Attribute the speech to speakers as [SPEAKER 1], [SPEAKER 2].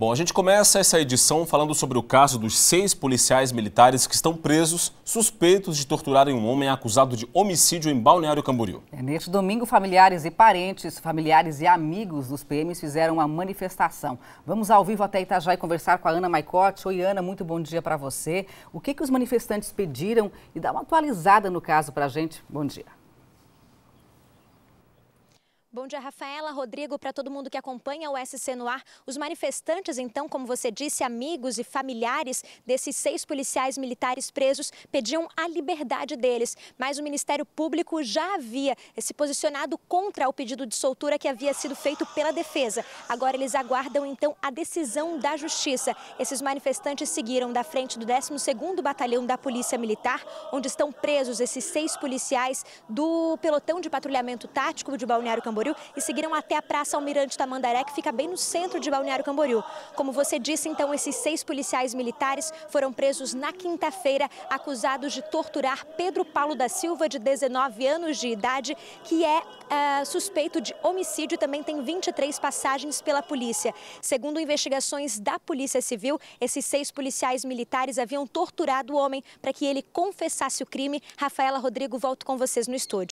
[SPEAKER 1] Bom, a gente começa essa edição falando sobre o caso dos seis policiais militares que estão presos, suspeitos de torturarem um homem acusado de homicídio em Balneário Camboriú.
[SPEAKER 2] É, neste domingo, familiares e parentes, familiares e amigos dos PMs fizeram uma manifestação. Vamos ao vivo até Itajá e conversar com a Ana Maicote. Oi, Ana, muito bom dia para você. O que, que os manifestantes pediram e dá uma atualizada no caso para a gente. Bom dia.
[SPEAKER 3] Bom dia, Rafaela, Rodrigo, para todo mundo que acompanha o SC no ar. Os manifestantes, então, como você disse, amigos e familiares desses seis policiais militares presos, pediam a liberdade deles. Mas o Ministério Público já havia se posicionado contra o pedido de soltura que havia sido feito pela defesa. Agora eles aguardam, então, a decisão da Justiça. Esses manifestantes seguiram da frente do 12º Batalhão da Polícia Militar, onde estão presos esses seis policiais do pelotão de patrulhamento tático de Balneário Camboriú Camboriú e seguiram até a Praça Almirante Tamandaré, que fica bem no centro de Balneário Camboriú. Como você disse, então, esses seis policiais militares foram presos na quinta-feira, acusados de torturar Pedro Paulo da Silva, de 19 anos de idade, que é uh, suspeito de homicídio e também tem 23 passagens pela polícia. Segundo investigações da Polícia Civil, esses seis policiais militares haviam torturado o homem para que ele confessasse o crime. Rafaela Rodrigo, volto com vocês no estúdio.